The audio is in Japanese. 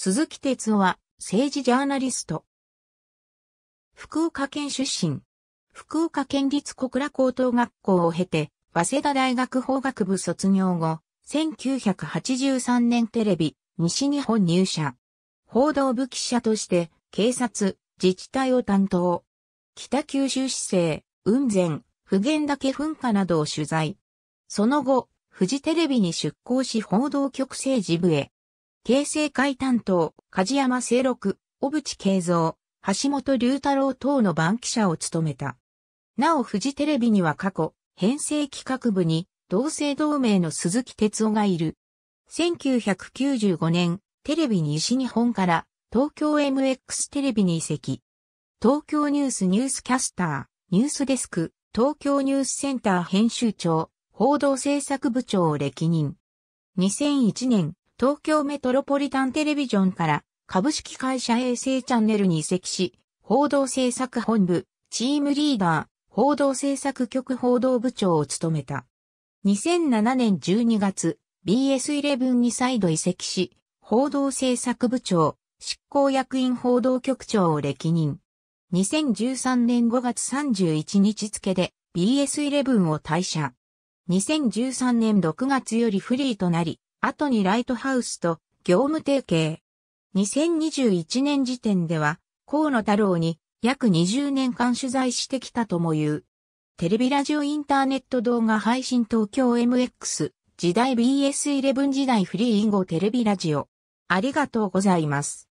鈴木哲夫は政治ジャーナリスト。福岡県出身。福岡県立小倉高等学校を経て、早稲田大学法学部卒業後、1983年テレビ、西日本入社。報道部記者として、警察、自治体を担当。北九州市政、雲仙、普賢岳噴火などを取材。その後、富士テレビに出向し報道局政治部へ。形成会担当、梶山清六、小渕慶三、橋本龍太郎等の番記者を務めた。なおフジテレビには過去、編成企画部に、同姓同名の鈴木哲夫がいる。1995年、テレビ西日本から、東京 MX テレビに移籍。東京ニュースニュースキャスター、ニュースデスク、東京ニュースセンター編集長、報道制作部長を歴任。2001年、東京メトロポリタンテレビジョンから株式会社衛星チャンネルに移籍し、報道制作本部、チームリーダー、報道制作局報道部長を務めた。2007年12月、BS11 に再度移籍し、報道制作部長、執行役員報道局長を歴任。2013年5月31日付で BS11 を退社。2013年6月よりフリーとなり、後にライトハウスと業務提携。2021年時点では、河野太郎に約20年間取材してきたとも言う。テレビラジオインターネット動画配信東京 MX 時代 BS11 時代フリーインゴテレビラジオ。ありがとうございます。